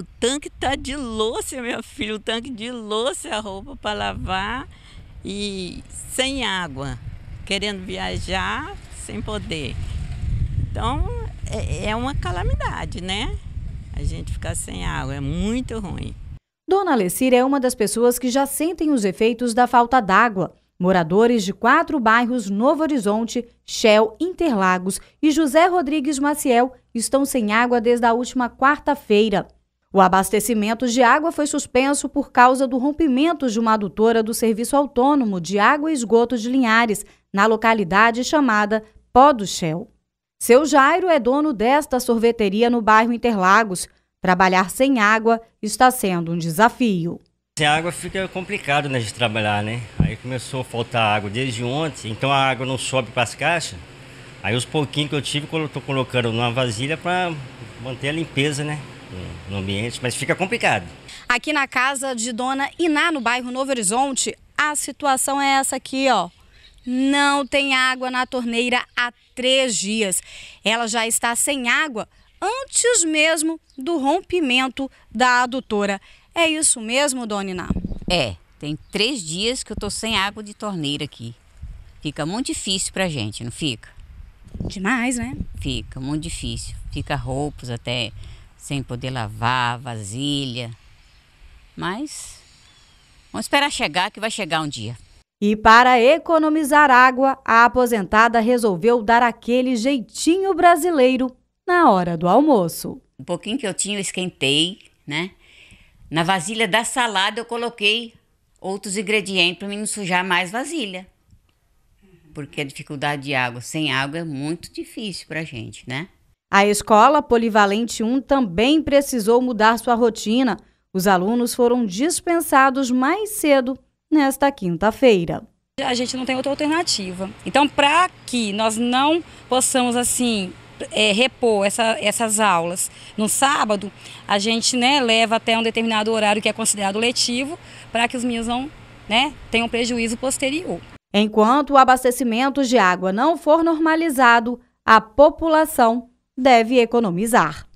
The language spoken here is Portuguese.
o tanque tá de louça, meu filho, o tanque de louça, a roupa para lavar e sem água, querendo viajar sem poder. Então é, é uma calamidade, né? A gente ficar sem água é muito ruim. Dona Alessira é uma das pessoas que já sentem os efeitos da falta d'água. Moradores de quatro bairros Novo Horizonte, Shell, Interlagos e José Rodrigues Maciel estão sem água desde a última quarta-feira. O abastecimento de água foi suspenso por causa do rompimento de uma adutora do Serviço Autônomo de Água e Esgoto de Linhares, na localidade chamada Pó do Shell. Seu Jairo é dono desta sorveteria no bairro Interlagos. Trabalhar sem água está sendo um desafio. Sem água fica complicado né, de trabalhar, né? Aí começou a faltar água desde ontem, então a água não sobe para as caixas. Aí os pouquinhos que eu tive, eu estou colocando numa vasilha para manter a limpeza, né? no ambiente, mas fica complicado. Aqui na casa de Dona Iná, no bairro Novo Horizonte, a situação é essa aqui, ó. Não tem água na torneira há três dias. Ela já está sem água antes mesmo do rompimento da adutora. É isso mesmo, Dona Iná? É, tem três dias que eu tô sem água de torneira aqui. Fica muito difícil para gente, não fica? Demais, né? Fica muito difícil. Fica roupas até sem poder lavar, vasilha. Mas vamos esperar chegar, que vai chegar um dia. E para economizar água, a aposentada resolveu dar aquele jeitinho brasileiro na hora do almoço. Um pouquinho que eu tinha, eu esquentei, né? Na vasilha da salada eu coloquei outros ingredientes para mim não sujar mais vasilha. Porque a dificuldade de água, sem água é muito difícil a gente, né? A escola Polivalente 1 também precisou mudar sua rotina. Os alunos foram dispensados mais cedo nesta quinta-feira. A gente não tem outra alternativa. Então, para que nós não possamos assim é, repor essa, essas aulas no sábado, a gente né, leva até um determinado horário que é considerado letivo, para que os meninos não né, tenham prejuízo posterior. Enquanto o abastecimento de água não for normalizado, a população deve economizar.